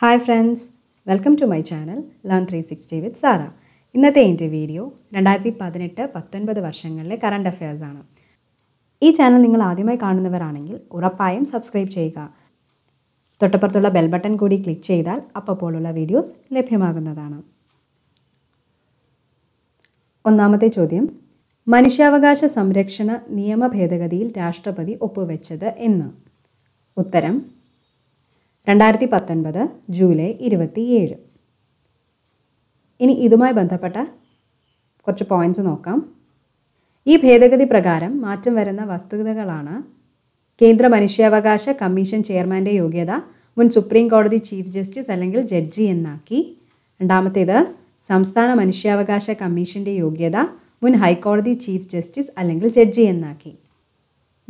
hi friends welcome to my channel learn three sixty with Sara ഇന്നത്തെ എൻ്റെ video രണ്ടായിരത്തി പതിനെട്ട് പത്തൊൻപത് വർഷങ്ങളിലെ കറണ്ട് അഫയേഴ്സാണ് ഈ ചാനൽ നിങ്ങൾ ആദ്യമായി കാണുന്നവരാണെങ്കിൽ ഉറപ്പായും സബ്സ്ക്രൈബ് ചെയ്യുക തൊട്ടപ്പുറത്തുള്ള ബെൽ ബട്ടൺ കൂടി ക്ലിക്ക് ചെയ്താൽ അപ്പോഴുള്ള വീഡിയോസ് ലഭ്യമാകുന്നതാണ് ഒന്നാമത്തെ ചോദ്യം മനുഷ്യാവകാശ സംരക്ഷണ നിയമ ഭേദഗതിയിൽ രാഷ്ട്രപതി ഒപ്പുവെച്ചത് എന്ന് ഉത്തരം രണ്ടായിരത്തി പത്തൊൻപത് ജൂലൈ ഇരുപത്തിയേഴ് ഇനി ഇതുമായി ബന്ധപ്പെട്ട കുറച്ച് പോയിൻറ്റ്സ് നോക്കാം ഈ ഭേദഗതി പ്രകാരം മാറ്റം വരുന്ന വസ്തുതകളാണ് കേന്ദ്ര മനുഷ്യാവകാശ കമ്മീഷൻ ചെയർമാൻ്റെ യോഗ്യത മുൻ സുപ്രീം കോടതി ചീഫ് ജസ്റ്റിസ് അല്ലെങ്കിൽ ജഡ്ജി എന്നാക്കി രണ്ടാമത്തേത് സംസ്ഥാന മനുഷ്യാവകാശ കമ്മീഷൻ്റെ യോഗ്യത മുൻ ഹൈക്കോടതി ചീഫ് ജസ്റ്റിസ് അല്ലെങ്കിൽ ജഡ്ജി എന്നാക്കി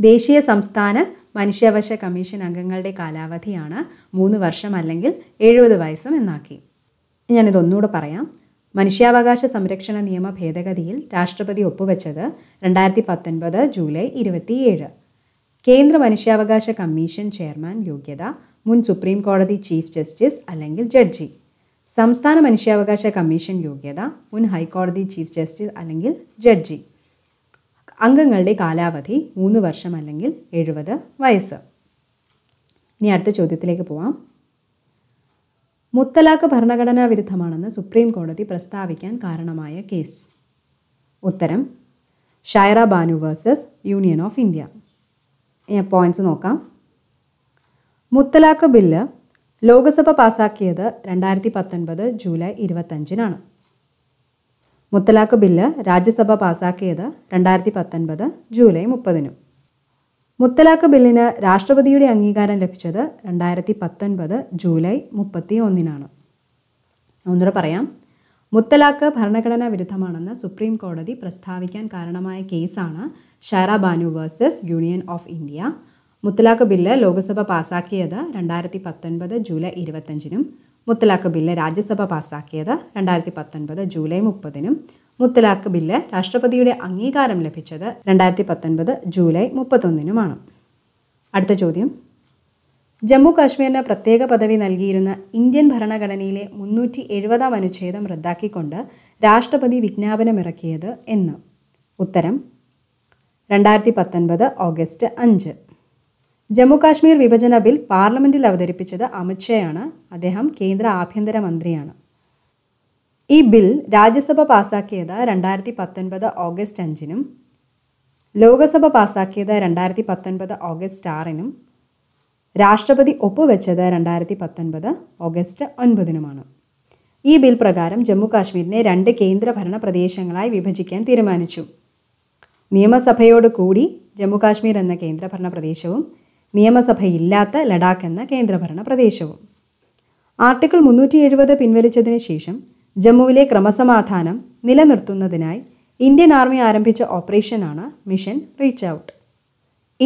ദേശീയ സംസ്ഥാന മനുഷ്യാവകാശ കമ്മീഷൻ അംഗങ്ങളുടെ കാലാവധിയാണ് മൂന്ന് വർഷം അല്ലെങ്കിൽ എഴുപത് വയസ്സും എന്നാക്കി ഞാനിതൊന്നുകൂടെ പറയാം മനുഷ്യാവകാശ സംരക്ഷണ നിയമ ഭേദഗതിയിൽ രാഷ്ട്രപതി ഒപ്പുവെച്ചത് രണ്ടായിരത്തി പത്തൊൻപത് ജൂലൈ ഇരുപത്തിയേഴ് കേന്ദ്ര മനുഷ്യാവകാശ കമ്മീഷൻ ചെയർമാൻ യോഗ്യത മുൻ സുപ്രീം കോടതി ചീഫ് ജസ്റ്റിസ് അല്ലെങ്കിൽ ജഡ്ജി സംസ്ഥാന മനുഷ്യാവകാശ കമ്മീഷൻ യോഗ്യത മുൻ ഹൈക്കോടതി ചീഫ് ജസ്റ്റിസ് അല്ലെങ്കിൽ ജഡ്ജി അംഗങ്ങളുടെ കാലാവധി മൂന്ന് വർഷം അല്ലെങ്കിൽ എഴുപത് വയസ്സ് ഇനി അടുത്ത ചോദ്യത്തിലേക്ക് പോവാം മുത്തലാഖ് ഭരണഘടനാ വിരുദ്ധമാണെന്ന് സുപ്രീം കോടതി പ്രസ്താവിക്കാൻ കാരണമായ കേസ് ഉത്തരം Shayara Bano versus union of India points നോക്കാം മുത്തലാഖ് ബില്ല് ലോക്സഭ പാസാക്കിയത് രണ്ടായിരത്തി പത്തൊൻപത് ജൂലൈ ഇരുപത്തഞ്ചിനാണ് മുത്തലാഖ് ബില്ല് രാജ്യസഭ പാസാക്കിയത് രണ്ടായിരത്തി പത്തൊൻപത് ജൂലൈ മുപ്പതിനും മുത്തലാഖ് ബില്ലിന് രാഷ്ട്രപതിയുടെ അംഗീകാരം ലഭിച്ചത് രണ്ടായിരത്തി പത്തൊൻപത് ജൂലൈ മുപ്പത്തി ഒന്നിനാണ് ഒന്നുകൂടെ പറയാം മുത്തലാഖ് ഭരണഘടനാ വിരുദ്ധമാണെന്ന് സുപ്രീം കോടതി പ്രസ്താവിക്കാൻ കാരണമായ കേസാണ് Shayara Bano versus union of India മുത്തലാഖ് ബില്ല് ലോക്സഭ പാസാക്കിയത് രണ്ടായിരത്തി പത്തൊൻപത് ജൂലൈ ഇരുപത്തഞ്ചിനും മുത്തലാഖ് ബില്ല് രാജ്യസഭ പാസാക്കിയത് രണ്ടായിരത്തി പത്തൊൻപത് ജൂലൈ മുപ്പതിനും മുത്തലാഖ് ബില്ല് രാഷ്ട്രപതിയുടെ അംഗീകാരം ലഭിച്ചത് രണ്ടായിരത്തി പത്തൊൻപത് ജൂലൈ മുപ്പത്തൊന്നിനുമാണ് അടുത്ത ചോദ്യം ജമ്മു കാശ്മീരിന് പ്രത്യേക പദവി നൽകിയിരുന്ന ഇന്ത്യൻ ഭരണഘടനയിലെ മുന്നൂറ്റി എഴുപതാം അനുച്ഛേദം റദ്ദാക്കിക്കൊണ്ട് രാഷ്ട്രപതി വിജ്ഞാപനമിറക്കിയത് എന്ന് ഉത്തരം രണ്ടായിരത്തി പത്തൊൻപത് ഓഗസ്റ്റ് അഞ്ച് ജമ്മു കാശ്മീർ വിഭജന ബിൽ പാർലമെൻറ്റിൽ അവതരിപ്പിച്ചത് അമിത്ഷയാണ് അദ്ദേഹം കേന്ദ്ര ആഭ്യന്തരമന്ത്രിയാണ് ഈ ബിൽ രാജ്യസഭ പാസാക്കിയത് രണ്ടായിരത്തി പത്തൊൻപത് ഓഗസ്റ്റ് അഞ്ചിനും ലോകസഭ പാസാക്കിയത് രണ്ടായിരത്തി പത്തൊൻപത് ഓഗസ്റ്റ് ആറിനും രാഷ്ട്രപതി ഒപ്പുവെച്ചത് രണ്ടായിരത്തി പത്തൊൻപത് ഓഗസ്റ്റ് ഒൻപതിനുമാണ് ഈ ബിൽ പ്രകാരം ജമ്മു രണ്ട് കേന്ദ്രഭരണ പ്രദേശങ്ങളായി വിഭജിക്കാൻ തീരുമാനിച്ചു നിയമസഭയോട് കൂടി ജമ്മു കാശ്മീർ എന്ന കേന്ദ്രഭരണ പ്രദേശവും നിയമസഭയില്ലാത്ത ലഡാക്ക് എന്ന കേന്ദ്രഭരണ പ്രദേശവും ആർട്ടിക്കിൾ മുന്നൂറ്റി എഴുപത് പിൻവലിച്ചതിന് ശേഷം ജമ്മുവിലെ ക്രമസമാധാനം നിലനിർത്തുന്നതിനായി ഇന്ത്യൻ ആർമി ആരംഭിച്ച ഓപ്പറേഷനാണ് മിഷൻ റീച്ച് ഔട്ട്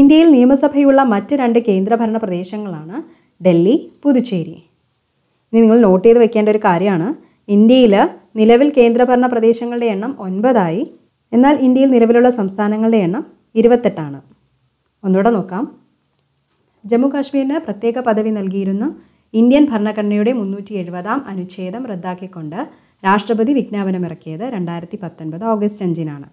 ഇന്ത്യയിൽ നിയമസഭയുള്ള മറ്റ് രണ്ട് കേന്ദ്രഭരണ പ്രദേശങ്ങളാണ് ഡൽഹി പുതുച്ചേരി ഇനി നിങ്ങൾ നോട്ട് ചെയ്ത് വെക്കേണ്ട ഒരു കാര്യമാണ് ഇന്ത്യയിൽ നിലവിൽ കേന്ദ്രഭരണ പ്രദേശങ്ങളുടെ എണ്ണം ഒൻപതായി എന്നാൽ ഇന്ത്യയിൽ നിലവിലുള്ള സംസ്ഥാനങ്ങളുടെ എണ്ണം ഇരുപത്തെട്ടാണ് ഒന്നുകൂടെ നോക്കാം ജമ്മു പ്രത്യേക പദവി നൽകിയിരുന്ന ഇന്ത്യൻ ഭരണഘടനയുടെ മുന്നൂറ്റി എഴുപതാം അനുച്ഛേദം റദ്ദാക്കിക്കൊണ്ട് രാഷ്ട്രപതി വിജ്ഞാപനമിറക്കിയത് രണ്ടായിരത്തി പത്തൊൻപത് ഓഗസ്റ്റ് അഞ്ചിനാണ്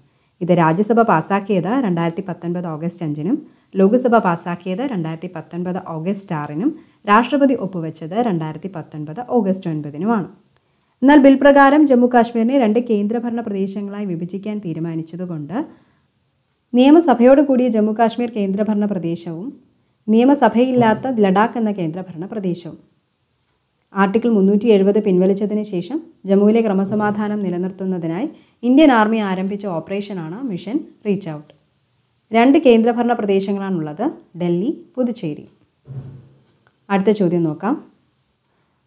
ഇത് രാജ്യസഭ പാസാക്കിയത് രണ്ടായിരത്തി പത്തൊൻപത് ഓഗസ്റ്റ് അഞ്ചിനും ലോക്സഭ പാസാക്കിയത് രണ്ടായിരത്തി പത്തൊൻപത് ഓഗസ്റ്റ് ആറിനും രാഷ്ട്രപതി ഒപ്പുവെച്ചത് രണ്ടായിരത്തി പത്തൊൻപത് ഓഗസ്റ്റ് ഒൻപതിനുമാണ് എന്നാൽ ബിൽ പ്രകാരം ജമ്മു കാശ്മീരിനെ രണ്ട് കേന്ദ്രഭരണ പ്രദേശങ്ങളായി വിഭജിക്കാൻ തീരുമാനിച്ചതുകൊണ്ട് നിയമസഭയോട് കൂടിയ ജമ്മു കാശ്മീർ കേന്ദ്രഭരണ പ്രദേശവും നിയമസഭയില്ലാത്ത ലഡാക്ക് എന്ന കേന്ദ്രഭരണ പ്രദേശവും ആർട്ടിക്കിൾ മുന്നൂറ്റി എഴുപത് പിൻവലിച്ചതിന് ശേഷം ജമ്മുവിലെ ക്രമസമാധാനം നിലനിർത്തുന്നതിനായി ഇന്ത്യൻ ആർമി ആരംഭിച്ച ഓപ്പറേഷനാണ് മിഷൻ റീച്ച് ഔട്ട് രണ്ട് കേന്ദ്രഭരണ പ്രദേശങ്ങളാണുള്ളത് ഡൽഹി പുതുച്ചേരി അടുത്ത ചോദ്യം നോക്കാം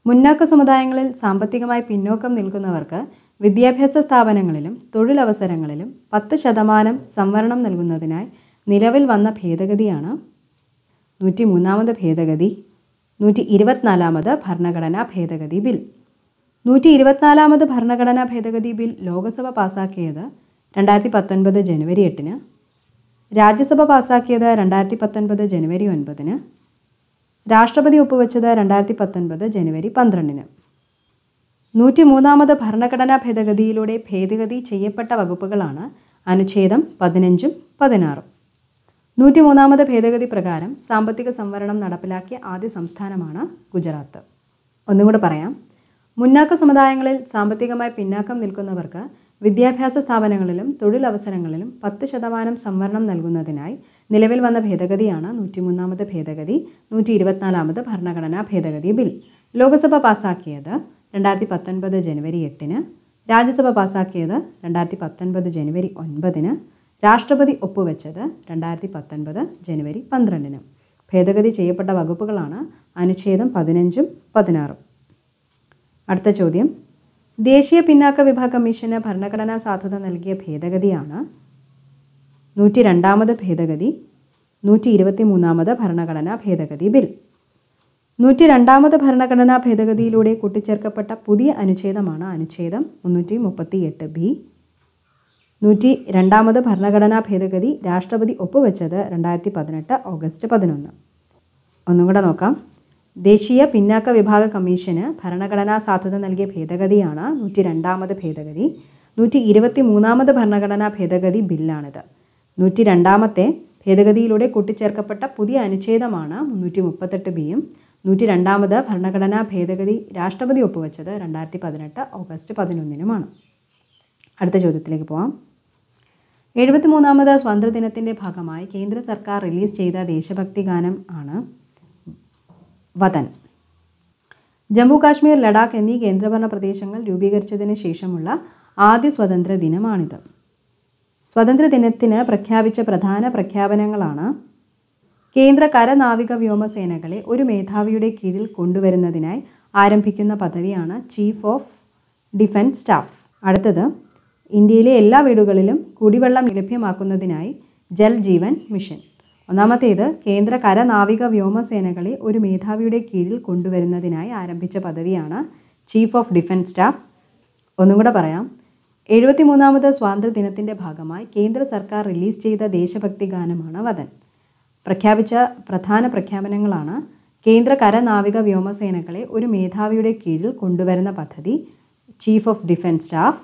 മുന്നാക്ക സമുദായങ്ങളിൽ സാമ്പത്തികമായി പിന്നോക്കം നിൽക്കുന്നവർക്ക് വിദ്യാഭ്യാസ സ്ഥാപനങ്ങളിലും തൊഴിലവസരങ്ങളിലും പത്ത് ശതമാനം സംവരണം നൽകുന്നതിനായി നിലവിൽ വന്ന ഭേദഗതിയാണ് നൂറ്റി മൂന്നാമത് ഭേദഗതി നൂറ്റി ഇരുപത്തിനാലാമത് ഭരണഘടനാ ഭേദഗതി ബിൽ നൂറ്റി ഇരുപത്തിനാലാമത് ഭരണഘടനാ ഭേദഗതി ബിൽ ലോക്സഭ പാസാക്കിയത് രണ്ടായിരത്തി പത്തൊൻപത് ജനുവരി എട്ടിന് രാജ്യസഭ പാസാക്കിയത് രണ്ടായിരത്തി പത്തൊൻപത് ജനുവരി ഒൻപതിന് രാഷ്ട്രപതി ഒപ്പുവെച്ചത് രണ്ടായിരത്തി പത്തൊൻപത് ജനുവരി പന്ത്രണ്ടിന് നൂറ്റി മൂന്നാമത് ഭരണഘടനാ ഭേദഗതിയിലൂടെ ഭേദഗതി ചെയ്യപ്പെട്ട വകുപ്പുകളാണ് അനുച്ഛേദം പതിനഞ്ചും പതിനാറും നൂറ്റിമൂന്നാമത് ഭേദഗതി പ്രകാരം സാമ്പത്തിക സംവരണം നടപ്പിലാക്കിയ ആദ്യ സംസ്ഥാനമാണ് ഗുജറാത്ത് ഒന്നും കൂടെ പറയാം മുന്നാക്ക സമുദായങ്ങളിൽ സാമ്പത്തികമായി പിന്നാക്കം നിൽക്കുന്നവർക്ക് വിദ്യാഭ്യാസ സ്ഥാപനങ്ങളിലും തൊഴിലവസരങ്ങളിലും പത്ത് ശതമാനം സംവരണം നൽകുന്നതിനായി നിലവിൽ വന്ന ഭേദഗതിയാണ് നൂറ്റിമൂന്നാമത് ഭേദഗതി നൂറ്റി ഇരുപത്തിനാലാമത് ഭരണഘടനാ ഭേദഗതി ബിൽ ലോക്സഭ പാസാക്കിയത് രണ്ടായിരത്തി പത്തൊൻപത് ജനുവരി എട്ടിന് രാജ്യസഭ പാസാക്കിയത് രണ്ടായിരത്തി പത്തൊൻപത് ജനുവരി ഒൻപതിന് രാഷ്ട്രപതി ഒപ്പുവെച്ചത് രണ്ടായിരത്തി പത്തൊൻപത് ജനുവരി പന്ത്രണ്ടിന് ഭേദഗതി ചെയ്യപ്പെട്ട വകുപ്പുകളാണ് അനുച്ഛേദം പതിനഞ്ചും പതിനാറും അടുത്ത ചോദ്യം ദേശീയ പിന്നാക്ക വിഭാഗ കമ്മീഷന് ഭരണഘടനാ സാധുത നൽകിയ ഭേദഗതിയാണ് നൂറ്റി രണ്ടാമത് ഭേദഗതി നൂറ്റി ഇരുപത്തി മൂന്നാമത് ഭരണഘടനാ ഭേദഗതി ബിൽ നൂറ്റി രണ്ടാമത് ഭരണഘടനാ ഭേദഗതിയിലൂടെ കൂട്ടിച്ചേർക്കപ്പെട്ട പുതിയ അനുച്ഛേദമാണ് അനുച്ഛേദം മുന്നൂറ്റി മുപ്പത്തി എട്ട് ബി നൂറ്റി രണ്ടാമത് ഭരണഘടനാ ഭേദഗതി രാഷ്ട്രപതി ഒപ്പുവെച്ചത് രണ്ടായിരത്തി പതിനെട്ട് ഓഗസ്റ്റ് പതിനൊന്ന് ഒന്നും കൂടെ നോക്കാം ദേശീയ പിന്നാക്ക വിഭാഗ കമ്മീഷന് ഭരണഘടനാ സാധുത നൽകിയ ഭേദഗതിയാണ് നൂറ്റി രണ്ടാമത് ഭേദഗതി നൂറ്റി ഇരുപത്തി മൂന്നാമത് ഭരണഘടനാ ഭേദഗതി ബില്ലാണിത് നൂറ്റി രണ്ടാമത്തെ ഭേദഗതിയിലൂടെ കൂട്ടിച്ചേർക്കപ്പെട്ട പുതിയ അനുച്ഛേദമാണ് മുന്നൂറ്റി മുപ്പത്തെട്ട് ബിയും നൂറ്റി രണ്ടാമത് ഭരണഘടനാ ഭേദഗതി രാഷ്ട്രപതി ഒപ്പുവെച്ചത് രണ്ടായിരത്തി പതിനെട്ട് ഓഗസ്റ്റ് പതിനൊന്നിനുമാണ് അടുത്ത ചോദ്യത്തിലേക്ക് പോവാം എഴുപത്തിമൂന്നാമത് സ്വാതന്ത്ര്യദിനത്തിൻ്റെ ഭാഗമായി കേന്ദ്ര സർക്കാർ റിലീസ് ചെയ്ത ദേശഭക്തി ഗാനം ആണ് വതൻ ജമ്മു കാശ്മീർ ലഡാക്ക് എന്നീ കേന്ദ്രഭരണ പ്രദേശങ്ങൾ രൂപീകരിച്ചതിന് ശേഷമുള്ള ആദ്യ സ്വതന്ത്ര ദിനമാണിത് സ്വതന്ത്ര ദിനത്തിന് പ്രഖ്യാപിച്ച പ്രധാന പ്രഖ്യാപനങ്ങളാണ് കേന്ദ്ര കരനാവിക വ്യോമസേനകളെ ഒരു മേധാവിയുടെ കീഴിൽ കൊണ്ടുവരുന്നതിനായി ആരംഭിക്കുന്ന പദവിയാണ് ചീഫ് ഓഫ് ഡിഫൻസ് സ്റ്റാഫ് അടുത്തത് ഇന്ത്യയിലെ എല്ലാ വീടുകളിലും കുടിവെള്ളം ലഭ്യമാക്കുന്നതിനായി ജൽ ജീവൻ മിഷൻ ഒന്നാമത്തേത് കേന്ദ്ര കര നാവിക വ്യോമസേനകളെ ഒരു മേധാവിയുടെ കീഴിൽ കൊണ്ടുവരുന്നതിനായി ആരംഭിച്ച പദവിയാണ് ചീഫ് ഓഫ് ഡിഫൻസ് സ്റ്റാഫ് ഒന്നും കൂടെ പറയാം എഴുപത്തിമൂന്നാമത് സ്വാതന്ത്ര്യദിനത്തിൻ്റെ ഭാഗമായി കേന്ദ്ര സർക്കാർ റിലീസ് ചെയ്ത ദേശഭക്തി ഗാനമാണ് വതൻ പ്രഖ്യാപിച്ച പ്രധാന പ്രഖ്യാപനങ്ങളാണ് കേന്ദ്ര കര നാവിക വ്യോമസേനകളെ ഒരു മേധാവിയുടെ കീഴിൽ കൊണ്ടുവരുന്ന പദ്ധതി ചീഫ് ഓഫ് ഡിഫൻസ് സ്റ്റാഫ്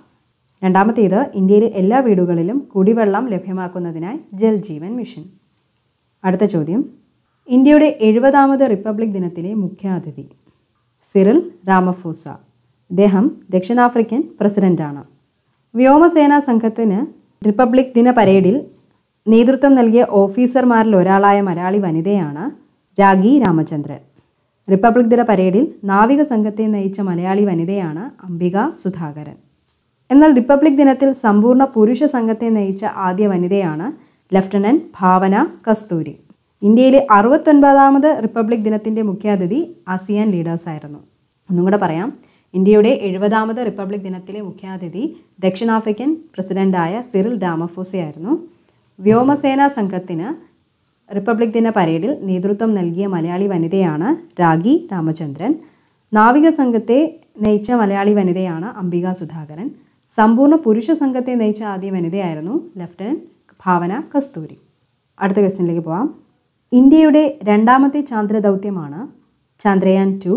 രണ്ടാമത്തേത് ഇന്ത്യയിലെ എല്ലാ വീടുകളിലും കുടിവെള്ളം ലഭ്യമാക്കുന്നതിനായി ജൽ ജീവൻ മിഷൻ അടുത്ത ചോദ്യം ഇന്ത്യയുടെ എഴുപതാമത് റിപ്പബ്ലിക് ദിനത്തിലെ മുഖ്യാതിഥി സിറിൽ രാമഫോസ ഇദ്ദേഹം ദക്ഷിണാഫ്രിക്കൻ പ്രസിഡൻ്റാണ് വ്യോമസേനാ സംഘത്തിന് റിപ്പബ്ലിക് ദിന പരേഡിൽ നേതൃത്വം നൽകിയ ഓഫീസർമാരിൽ ഒരാളായ മലയാളി വനിതയാണ് രാഗി രാമചന്ദ്രൻ റിപ്പബ്ലിക് ദിന പരേഡിൽ നാവിക സംഘത്തെ നയിച്ച മലയാളി വനിതയാണ് അംബിക സുധാകരൻ എന്നാൽ റിപ്പബ്ലിക് ദിനത്തിൽ സമ്പൂർണ്ണ പുരുഷ സംഘത്തെ നയിച്ച ആദ്യ വനിതയാണ് ലഫ്റ്റനന്റ് ഭാവന കസ്തൂരി ഇന്ത്യയിലെ അറുപത്തൊൻപതാമത് റിപ്പബ്ലിക് ദിനത്തിൻ്റെ മുഖ്യാതിഥി ആസിയാൻ ലീഡേഴ്സായിരുന്നു ഒന്നും കൂടെ പറയാം ഇന്ത്യയുടെ എഴുപതാമത് റിപ്പബ്ലിക് ദിനത്തിലെ മുഖ്യാതിഥി ദക്ഷിണാഫ്രിക്കൻ പ്രസിഡൻ്റായ സിറിൽ ഡാമഫോസയായിരുന്നു വ്യോമസേനാ സംഘത്തിന് റിപ്പബ്ലിക് ദിന പരേഡിൽ നേതൃത്വം നൽകിയ മലയാളി വനിതയാണ് രാഗി രാമചന്ദ്രൻ നാവിക സംഘത്തെ നയിച്ച മലയാളി വനിതയാണ് അംബിക സുധാകരൻ സമ്പൂർണ്ണ പുരുഷ സംഘത്തെ നയിച്ച ആദ്യ വനിതയായിരുന്നു ലഫ്റ്റനന്റ് ഭാവന കസ്തൂരി അടുത്ത ക്വസ്റ്റ്യനിലേക്ക് പോവാം ഇന്ത്യയുടെ രണ്ടാമത്തെ ചാന്ദ്ര ദൗത്യമാണ് ചന്ദ്രയാൻ ടു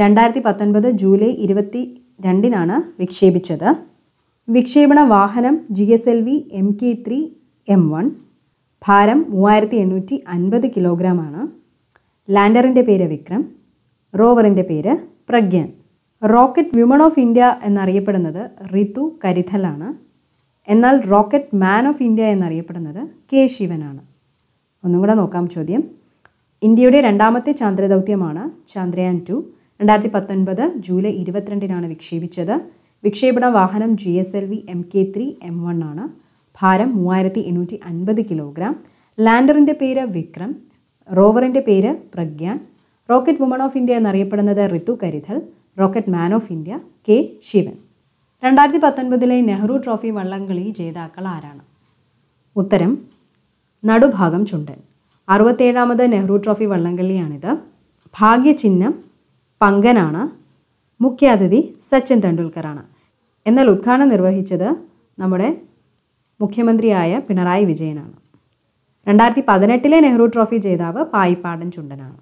രണ്ടായിരത്തി പത്തൊൻപത് ജൂലൈ ഇരുപത്തി രണ്ടിനാണ് വിക്ഷേപിച്ചത് വിക്ഷേപണ വാഹനം G S L V M K three M one ഭാരം മൂവായിരത്തി എണ്ണൂറ്റി അൻപത് കിലോഗ്രാമാണ് ലാൻഡറിൻ്റെ പേര് വിക്രം റോവറിൻ്റെ പേര് Pragyan rocket woman of India എന്നറിയപ്പെടുന്നത് റിതു കരിഥലാണ് എന്നാൽ റോക്കറ്റ് മാൻ ഓഫ് ഇന്ത്യ എന്നറിയപ്പെടുന്നത് കെ ശിവനാണ് ഒന്നും കൂടെ നോക്കാം ചോദ്യം ഇന്ത്യയുടെ രണ്ടാമത്തെ ചാന്ദ്രദൗത്യമാണ് ചന്ദ്രയാൻ ടു രണ്ടായിരത്തി പത്തൊൻപത് ജൂലൈ ഇരുപത്തിരണ്ടിനാണ് വിക്ഷേപിച്ചത് വിക്ഷേപണ വാഹനം G S L V M K three M one ആണ് ഭാരം മൂവായിരത്തി എണ്ണൂറ്റി അൻപത് കിലോഗ്രാം ലാൻഡറിൻ്റെ പേര് വിക്രം റോവറിൻ്റെ പേര് Pragyan rocket woman of India എന്നറിയപ്പെടുന്നത് Ritu Karidhal rocket man of India K Sivan രണ്ടായിരത്തി പത്തൊൻപതിലെ നെഹ്റു ട്രോഫി വള്ളംകളി ജേതാക്കൾ ആരാണ് ഉത്തരം നടുഭാഗം ചുണ്ടൻ അറുപത്തേഴാമത് നെഹ്റു ട്രോഫി വള്ളംകളിയാണിത് ഭാഗ്യചിഹ്നം പങ്കനാണ് മുഖ്യാതിഥി സച്ചിൻ തെണ്ടുൽക്കറാണ് എന്നാൽ ഉദ്ഘാടനം നിർവഹിച്ചത് നമ്മുടെ മുഖ്യമന്ത്രിയായ പിണറായി വിജയനാണ് രണ്ടായിരത്തി പതിനെട്ടിലെ നെഹ്റു ട്രോഫി ജേതാവ് പായിപ്പാടൻ ചുണ്ടനാണ്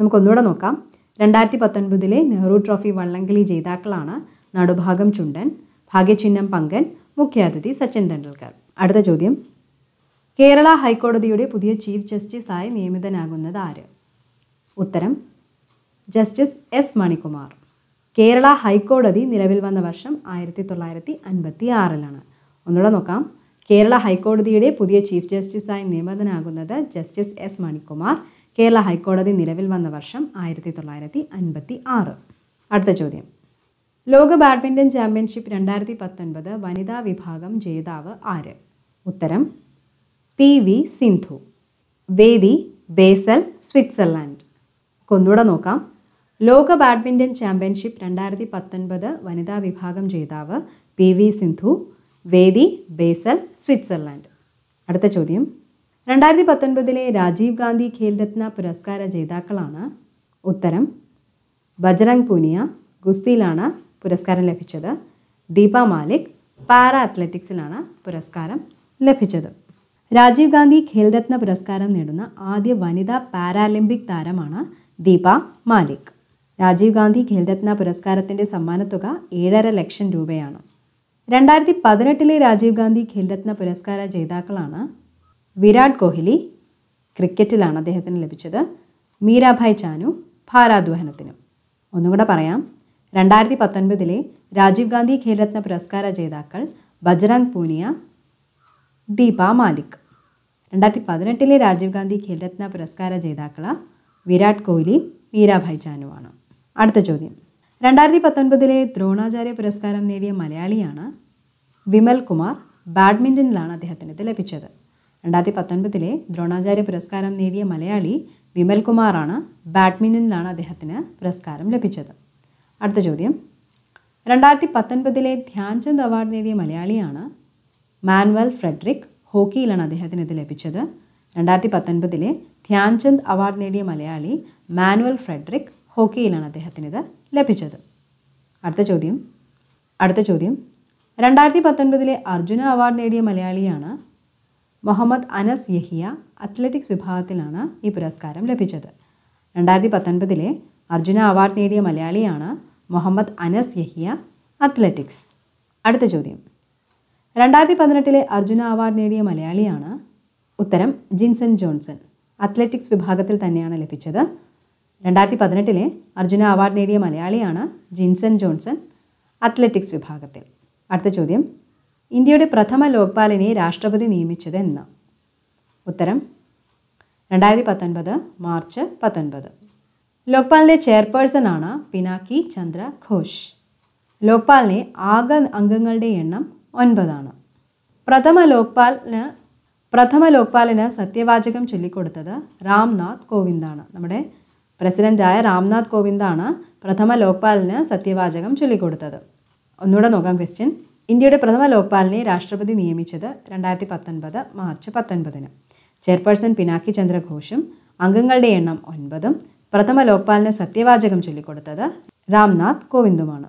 നമുക്കൊന്നുകൂടെ നോക്കാം രണ്ടായിരത്തി പത്തൊൻപതിലെ നെഹ്റു ട്രോഫി വള്ളംകളി ജേതാക്കളാണ് നടുഭാഗം ചുണ്ടൻ ഭാഗ്യചിഹ്നം പങ്കൻ മുഖ്യാതിഥി സച്ചിൻ തെണ്ടുൽക്കർ അടുത്ത ചോദ്യം കേരള ഹൈക്കോടതിയുടെ പുതിയ ചീഫ് ആയി നിയമിതനാകുന്നത് ആര് ഉത്തരം ജസ്റ്റിസ് എസ് മണികുമാർ കേരള ഹൈക്കോടതി നിലവിൽ വന്ന വർഷം ആയിരത്തി തൊള്ളായിരത്തി അൻപത്തി ആറിലാണ് ഒന്നുകൂടെ നോക്കാം കേരള ഹൈക്കോടതിയുടെ പുതിയ ചീഫ് ജസ്റ്റിസായി നിയമിതനാകുന്നത് ജസ്റ്റിസ് എസ് മണികുമാർ കേരള ഹൈക്കോടതി നിലവിൽ വന്ന വർഷം ആയിരത്തി തൊള്ളായിരത്തി അൻപത്തി ആറ് അടുത്ത ചോദ്യം ലോക ബാഡ്മിൻ്റൺ ചാമ്പ്യൻഷിപ്പ് രണ്ടായിരത്തി പത്തൊൻപത് വനിതാ വിഭാഗം ജേതാവ് ആര് ഉത്തരം പി വി സിന്ധു വേദി ബേസൽ സ്വിറ്റ്സർലാൻഡ് ഒന്നുകൂടെ നോക്കാം ലോക ബാഡ്മിൻ്റൺ ചാമ്പ്യൻഷിപ്പ് രണ്ടായിരത്തി പത്തൊൻപത് വനിതാ വിഭാഗം ജേതാവ് പി വി സിന്ധു വേദി ബേസൽ സ്വിറ്റ്സർലാൻഡ് അടുത്ത ചോദ്യം രണ്ടായിരത്തി പത്തൊൻപതിലെ രാജീവ് ഗാന്ധി ഖേൽരത്ന പുരസ്കാര ജേതാക്കളാണ് ഉത്തരം ബജ്രംഗ് പൂനിയ ഗുസ്തിയിലാണ് പുരസ്കാരം ലഭിച്ചത് ദീപ മാലിക് പാര അത്ലറ്റിക്സിലാണ് പുരസ്കാരം ലഭിച്ചത് രാജീവ് ഗാന്ധി ഖേൽരത്ന പുരസ്കാരം നേടുന്ന ആദ്യ വനിതാ പാരാലിമ്പിക് താരമാണ് ദീപ മാലിക് രാജീവ് ഗാന്ധി ഖേൽരത്ന പുരസ്കാരത്തിൻ്റെ സമ്മാനത്തുക ഏഴര ലക്ഷം രൂപയാണ് രണ്ടായിരത്തി പതിനെട്ടിലെ രാജീവ് ഗാന്ധി ഖേൽരത്ന പുരസ്കാര ജേതാക്കളാണ് വിരാട് കോഹ്ലി ക്രിക്കറ്റിലാണ് അദ്ദേഹത്തിന് ലഭിച്ചത് മീരാഭായ് ചാനു ഭാരാദ്വഹനത്തിനും ഒന്നുകൂടെ പറയാം രണ്ടായിരത്തി പത്തൊൻപതിലെ രാജീവ് ഗാന്ധി ഖേൽരത്ന പുരസ്കാര ജേതാക്കൾ ബജ്രംഗ് പൂനിയ ദീപ മാലിക് രണ്ടായിരത്തി പതിനെട്ടിലെ രാജീവ് ഗാന്ധി ഖേൽരത്ന പുരസ്കാര ജേതാക്കൾ വിരാട് കോഹ്ലി മീരാഭായ് ചാനുവാണ് അടുത്ത ചോദ്യം രണ്ടായിരത്തി പത്തൊൻപതിലെ ദ്രോണാചാര്യ പുരസ്കാരം നേടിയ മലയാളിയാണ് വിമൽ കുമാർ ബാഡ്മിൻ്റണിലാണ് അദ്ദേഹത്തിന് ഇത് ലഭിച്ചത് രണ്ടായിരത്തി പത്തൊൻപതിലെ ദ്രോണാചാര്യ പുരസ്കാരം നേടിയ മലയാളി വിമൽ കുമാറാണ് ബാഡ്മിൻ്റണിലാണ് അദ്ദേഹത്തിന് പുരസ്കാരം ലഭിച്ചത് അടുത്ത ചോദ്യം രണ്ടായിരത്തി പത്തൊൻപതിലെ ധ്യാൻചന്ദ് അവാർഡ് നേടിയ മലയാളിയാണ് മാനുവൽ ഫ്രെഡറിക് ഹോക്കിയിലാണ് അദ്ദേഹത്തിന് ഇത് ലഭിച്ചത് രണ്ടായിരത്തി പത്തൊൻപതിലെ ധ്യാൻചന്ദ് അവാർഡ് നേടിയ മലയാളി മാനുവൽ ഫ്രെഡറിക് ഹോക്കിയിലാണ് അദ്ദേഹത്തിന് ഇത് ലഭിച്ചത് അടുത്ത ചോദ്യം അടുത്ത ചോദ്യം രണ്ടായിരത്തി പത്തൊൻപതിലെ അർജുന അവാർഡ് നേടിയ മലയാളിയാണ് മുഹമ്മദ് അനസ് യഹിയ അത്ലറ്റിക്സ് വിഭാഗത്തിലാണ് ഈ പുരസ്കാരം ലഭിച്ചത് രണ്ടായിരത്തി പത്തൊൻപതിലെ അർജുന അവാർഡ് നേടിയ മലയാളിയാണ് മുഹമ്മദ് അനസ് യഹിയ അത്ലറ്റിക്സ് അടുത്ത ചോദ്യം രണ്ടായിരത്തി പതിനെട്ടിലെ അർജുന അവാർഡ് നേടിയ മലയാളിയാണ് ഉത്തരം ജിൻസൺ ജോൺസൺ അത്ലറ്റിക്സ് വിഭാഗത്തിൽ തന്നെയാണ് ലഭിച്ചത് രണ്ടായിരത്തി പതിനെട്ടിലെ അർജുന അവാർഡ് നേടിയ മലയാളിയാണ് ജിൻസൺ ജോൺസൺ അത്ലറ്റിക്സ് വിഭാഗത്തിൽ അടുത്ത ചോദ്യം ഇന്ത്യയുടെ പ്രഥമ ലോക്പാലിനെ രാഷ്ട്രപതി നിയമിച്ചത് എന്ന് ഉത്തരം രണ്ടായിരത്തി പത്തൊൻപത് മാർച്ച് പത്തൊൻപത് ലോക്പാലിൻ്റെ ചെയർപേഴ്സൺ ആണ് പിനാക്കി ചന്ദ്ര ഘോഷ് ലോക്പാലിനെ ആകെ അംഗങ്ങളുടെ എണ്ണം ഒൻപതാണ് പ്രഥമ ലോക്പാലിന് പ്രഥമ ലോക്പാലിന് സത്യവാചകം ചൊല്ലിക്കൊടുത്തത് രാംനാഥ് കോവിന്ദാണ് നമ്മുടെ പ്രസിഡൻ്റായ രാംനാഥ് കോവിന്ദാണ് പ്രഥമ ലോക്പാലിന് സത്യവാചകം ചൊല്ലിക്കൊടുത്തത് ഒന്നുകൂടെ നോക്കാം ക്വസ്റ്റ്യൻ ഇന്ത്യയുടെ പ്രഥമ ലോക്പാലിനെ രാഷ്ട്രപതി നിയമിച്ചത് രണ്ടായിരത്തി പത്തൊൻപത് മാർച്ച് പത്തൊൻപതിന് ചെയർപേഴ്സൺ പിനാക്കി ചന്ദ്ര ഘോഷും അംഗങ്ങളുടെ എണ്ണം ഒൻപതും പ്രഥമ ലോക്പാലിന് സത്യവാചകം ചൊല്ലിക്കൊടുത്തത് രാംനാഥ് കോവിന്ദുമാണ്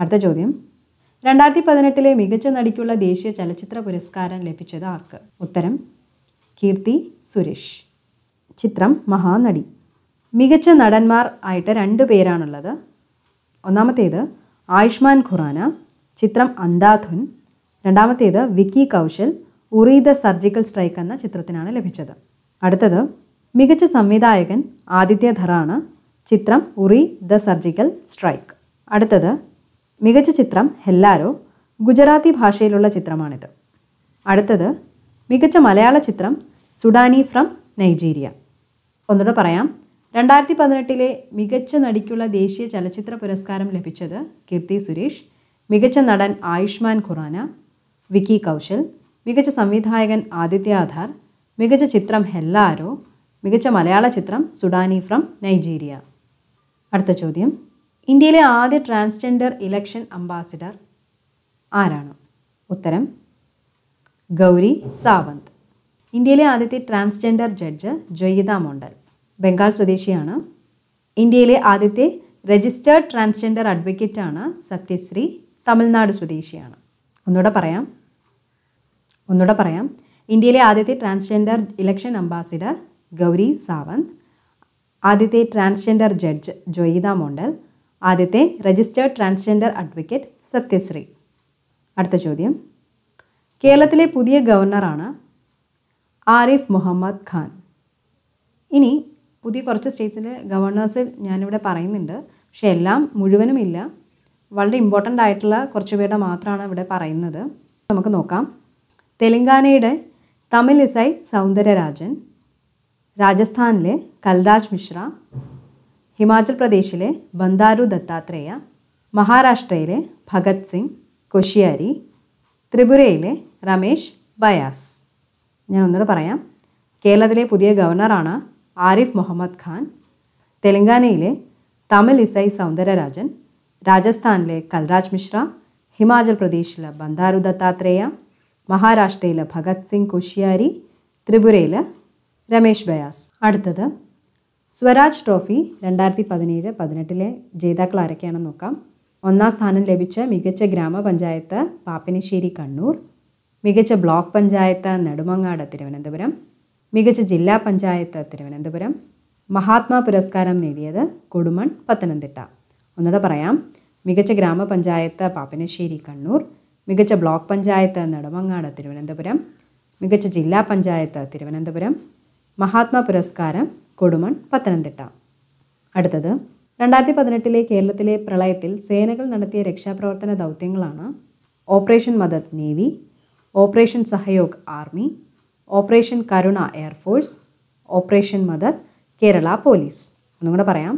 അടുത്ത ചോദ്യം രണ്ടായിരത്തി പതിനെട്ടിലെ മികച്ച നടിക്കുള്ള ദേശീയ ചലച്ചിത്ര പുരസ്കാരം ലഭിച്ചത് ആർക്ക് ഉത്തരം കീർത്തി സുരേഷ് ചിത്രം മഹാനടി മികച്ച നടന്മാർ ആയിട്ട് രണ്ടു പേരാണുള്ളത് ഒന്നാമത്തേത് ആയുഷ്മാൻ ഖുറാന ചിത്രം അന്ധാധുൻ രണ്ടാമത്തേത് Vicky Kaushal Uri the surgical strike എന്ന ചിത്രത്തിനാണ് ലഭിച്ചത് അടുത്തത് മികച്ച സംവിധായകൻ ആദിത്യ ധറാണ് ചിത്രം ഉറി ദ സർജിക്കൽ സ്ട്രൈക്ക് അടുത്തത് മികച്ച ചിത്രം ഹെല്ലാരോ ഗുജറാത്തി ഭാഷയിലുള്ള ചിത്രമാണിത് അടുത്തത് മികച്ച മലയാള ചിത്രം സുഡാനി ഫ്രം നൈജീരിയ ഒന്നുകൂടെ പറയാം രണ്ടായിരത്തി പതിനെട്ടിലെ മികച്ച നടിക്കുള്ള ദേശീയ ചലച്ചിത്ര പുരസ്കാരം ലഭിച്ചത് കീർത്തി സുരേഷ് മികച്ച നടൻ ആയുഷ്മാൻ ഖുറാന വിക്കി കൗശൽ മികച്ച സംവിധായകൻ ആദിത്യ ആധാർ മികച്ച ചിത്രം ഹെല്ലാരോ മികച്ച മലയാള ചിത്രം സുഡാനി ഫ്രം നൈജീരിയ അടുത്ത ചോദ്യം ഇന്ത്യയിലെ ആദ്യ ട്രാൻസ്ജെൻഡർ ഇലക്ഷൻ അംബാസിഡർ ആരാണ് ഉത്തരം ഗൗരി സാവന്ത് ഇന്ത്യയിലെ ആദ്യത്തെ ട്രാൻസ്ജെൻഡർ ജഡ്ജ് ജയിത മോണ്ടൽ ബംഗാൾ സ്വദേശിയാണ് ഇന്ത്യയിലെ ആദ്യത്തെ രജിസ്റ്റേർഡ് ട്രാൻസ്ജെൻഡർ അഡ്വക്കേറ്റാണ് സത്യശ്രീ തമിഴ്നാട് സ്വദേശിയാണ് ഒന്നുകൂടെ പറയാം ഒന്നുകൂടെ പറയാം ഇന്ത്യയിലെ ആദ്യത്തെ transgender election ambassador Gauri Sawant ആദ്യത്തെ ട്രാൻസ്ജെൻഡർ ജഡ്ജ് ജോയിത മോണ്ടൽ ആദ്യത്തെ രജിസ്റ്റേർഡ് ട്രാൻസ്ജെൻഡർ അഡ്വക്കേറ്റ് സത്യശ്രീ അടുത്ത ചോദ്യം കേരളത്തിലെ പുതിയ ഗവർണറാണ് ആരിഫ് മുഹമ്മദ് ഖാൻ ഇനി പുതിയ കുറച്ച് സ്റ്റേറ്റ്സിലെ ഗവർണേഴ്സ് ഞാനിവിടെ പറയുന്നുണ്ട് പക്ഷെ എല്ലാം മുഴുവനും ഇല്ല വളരെ ഇമ്പോർട്ടൻ്റ് ആയിട്ടുള്ള കുറച്ച് പേരുടെ മാത്രമാണ് ഇവിടെ പറയുന്നത് നമുക്ക് നോക്കാം തെലങ്കാനയുടെ തമിഴ് ഇസൈ സൗന്ദര്യരാജൻ രാജസ്ഥാനിലെ കൽരാജ് മിശ്ര ഹിമാചൽ പ്രദേശിലെ ബന്ദാരു ദത്താത്രേയ മഹാരാഷ്ട്രയിലെ ഭഗത് സിംഗ് കൊഷിയാരി ത്രിപുരയിലെ രമേശ് ബയാസ് ഞാൻ ഒന്നുകൂടെ പറയാം കേരളത്തിലെ പുതിയ ഗവർണറാണ് ആരിഫ് മുഹമ്മദ് ഖാൻ തെലങ്കാനയിലെ തമിൽ ഇസൈ സൗന്ദര്യരാജൻ രാജസ്ഥാനിലെ കൽരാജ് മിശ്ര ഹിമാചൽ പ്രദേശിലെ ബന്ദാരു ദത്താത്രേയ മഹാരാഷ്ട്രയിലെ ഭഗത് സിംഗ് കോശ്യാരി ത്രിപുരയിലെ രമേശ് ബയാസ് അടുത്തത് സ്വരാജ് ട്രോഫി രണ്ടായിരത്തി പതിനേഴ് പതിനെട്ടിലെ ജേതാക്കൾ ആരൊക്കെയാണെന്ന് നോക്കാം ഒന്നാം സ്ഥാനം ലഭിച്ച മികച്ച ഗ്രാമപഞ്ചായത്ത് പാപ്പിനിശ്ശേരി കണ്ണൂർ മികച്ച ബ്ലോക്ക് പഞ്ചായത്ത് നെടുമങ്ങാട് തിരുവനന്തപുരം മികച്ച ജില്ലാ പഞ്ചായത്ത് തിരുവനന്തപുരം മഹാത്മാ പുരസ്കാരം നേടിയത് കൊടുമൺ പത്തനംതിട്ട ഒന്നുകൂടെ പറയാം മികച്ച ഗ്രാമപഞ്ചായത്ത് പാപ്പനശ്ശേരി കണ്ണൂർ മികച്ച ബ്ലോക്ക് പഞ്ചായത്ത് നെടുമങ്ങാട് തിരുവനന്തപുരം മികച്ച ജില്ലാ പഞ്ചായത്ത് തിരുവനന്തപുരം മഹാത്മാ പുരസ്കാരം കൊടുമൺ പത്തനംതിട്ട അടുത്തത് രണ്ടായിരത്തി പതിനെട്ടിലെ കേരളത്തിലെ പ്രളയത്തിൽ സേനകൾ നടത്തിയ രക്ഷാപ്രവർത്തന ദൗത്യങ്ങളാണ് operation Madad navy operation Sahayog army operation Karuna air force operation Madad Kerala police ഒന്നും കൂടെ പറയാം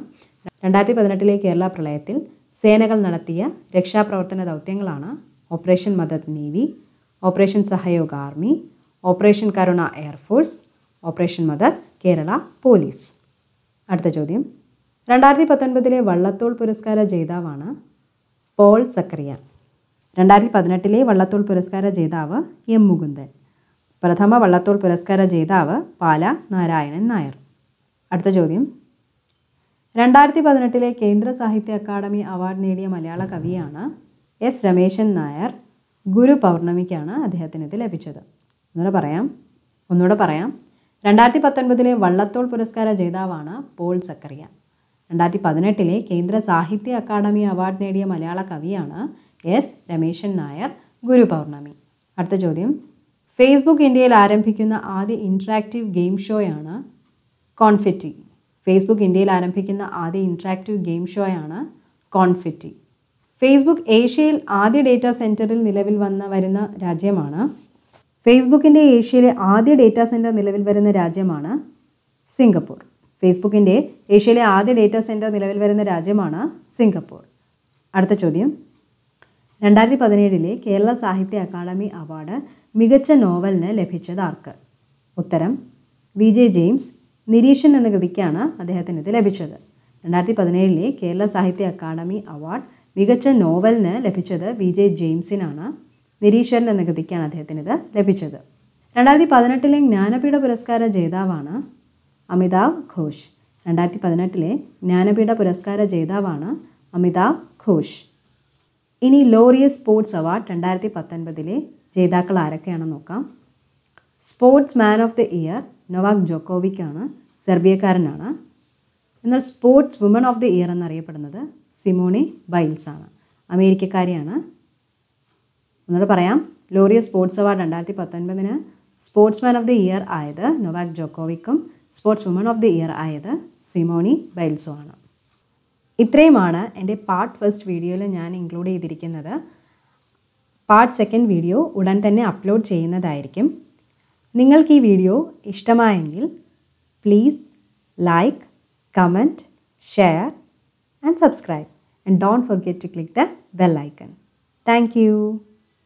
രണ്ടായിരത്തി പതിനെട്ടിലെ കേരള പ്രളയത്തിൽ സേനകൾ നടത്തിയ രക്ഷാപ്രവർത്തന ദൗത്യങ്ങളാണ് operation Madad navy operation Sahayog army operation Karuna air force operation Madad Kerala police അടുത്ത ചോദ്യം രണ്ടായിരത്തി പത്തൊൻപതിലെ വള്ളത്തോൾ പുരസ്കാര ജേതാവാണ് പോൾ സക്കറിയ രണ്ടായിരത്തി പതിനെട്ടിലെ വള്ളത്തോൾ പുരസ്കാര ജേതാവ് എം മുകുന്ദൻ പ്രഥമ വള്ളത്തോൾ പുരസ്കാര ജേതാവ് പാല നാരായണൻ നായർ അടുത്ത ചോദ്യം രണ്ടായിരത്തി പതിനെട്ടിലെ കേന്ദ്ര സാഹിത്യ അക്കാദമി അവാർഡ് നേടിയ മലയാള കവിയാണ് എസ് രമേശൻ നായർ ഗുരു പൗർണമിക്കാണ് അദ്ദേഹത്തിന് ഇത് ലഭിച്ചത് ഒന്നുകൂടെ പറയാം ഒന്നുകൂടെ പറയാം രണ്ടായിരത്തി പത്തൊൻപതിലെ വള്ളത്തോൾ പുരസ്കാര ജേതാവാണ് പോൾ സക്കറിയ രണ്ടായിരത്തി പതിനെട്ടിലെ കേന്ദ്ര സാഹിത്യ അക്കാദമി അവാർഡ് നേടിയ മലയാള കവിയാണ് എസ് രമേശൻ നായർ ഗുരു പൗർണമി അടുത്ത ചോദ്യം ഫേസ്ബുക്ക് ഇന്ത്യയിൽ ആരംഭിക്കുന്ന ആദ്യ ഇൻട്രാക്റ്റീവ് ഗെയിം ഷോയാണ് കോൺഫെറ്റി ഫേസ്ബുക്ക് ഇന്ത്യയിൽ ആരംഭിക്കുന്ന ആദ്യ ഇൻട്രാക്റ്റീവ് ഗെയിം ഷോയാണ് കോൺഫിറ്റി ഫേസ്ബുക്ക് ഏഷ്യയിൽ ആദ്യ ഡേറ്റാ സെൻറ്ററിൽ നിലവിൽ വന്ന വരുന്ന രാജ്യമാണ് ഫേസ്ബുക്കിൻ്റെ ഏഷ്യയിലെ ആദ്യ ഡേറ്റാ സെൻറ്റർ നിലവിൽ വരുന്ന രാജ്യമാണ് സിംഗപ്പൂർ ഫേസ്ബുക്കിൻ്റെ ഏഷ്യയിലെ ആദ്യ ഡേറ്റാ സെൻറ്റർ നിലവിൽ വരുന്ന രാജ്യമാണ് സിംഗപ്പൂർ അടുത്ത ചോദ്യം രണ്ടായിരത്തി പതിനേഴിലെ കേരള സാഹിത്യ അക്കാദമി അവാർഡ് മികച്ച നോവലിന് ലഭിച്ചത് ആർക്ക് ഉത്തരം വി ജെ ജെയിംസ് നിരീക്ഷൻ എന്ന കൃതിക്കാണ് അദ്ദേഹത്തിന് ഇത് ലഭിച്ചത് രണ്ടായിരത്തി പതിനേഴിലെ കേരള സാഹിത്യ അക്കാദമി അവാർഡ് മികച്ച നോവലിന് ലഭിച്ചത് വി ജെ ജെയിംസിനാണ് നിരീശ്വരൻ എന്ന കൃതിക്കാണ് അദ്ദേഹത്തിന് ഇത് ലഭിച്ചത് രണ്ടായിരത്തി പതിനെട്ടിലെ ജ്ഞാനപീഠ പുരസ്കാര ജേതാവാണ് അമിതാവ് ഘോഷ് രണ്ടായിരത്തി പതിനെട്ടിലെ ജ്ഞാനപീഠ പുരസ്കാര ജേതാവാണ് അമിതാവ് ഘോഷ് ഇനി ലോറിയ സ്പോർട്സ് അവാർഡ് രണ്ടായിരത്തി പത്തൊൻപതിലെ ജേതാക്കൾ ആരൊക്കെയാണെന്ന് നോക്കാം sports man of the year Novak Djokovic ആണ് സെർബിയക്കാരനാണ് എന്നാൽ sports woman of the year എന്നറിയപ്പെടുന്നത് സിമോണി ബൈൽസ് ആണ് അമേരിക്കക്കാരിയാണ് ഒന്നുകൂടെ പറയാം ലോറിയ സ്പോർട്സ് അവാർഡ് രണ്ടായിരത്തി പത്തൊൻപതിന് സ്പോർട്സ്മാൻ ഓഫ് ദി ഇയർ ആയത് നൊവാക് ജോക്കോവിക്കും sports woman of the year ആയത് സിമോണി ബൈൽസും ആണ് ഇത്രയുമാണ് എൻ്റെ പാർട്ട് ഫസ്റ്റ് വീഡിയോയിൽ ഞാൻ ഇൻക്ലൂഡ് ചെയ്തിരിക്കുന്നത് പാർട്ട് സെക്കൻഡ് വീഡിയോ ഉടൻ തന്നെ അപ്ലോഡ് ചെയ്യുന്നതായിരിക്കും നിങ്ങൾക്ക് ഈ വീഡിയോ ഇഷ്ടമായെങ്കിൽ please like comment share and subscribe and don't forget to click the bell icon thank U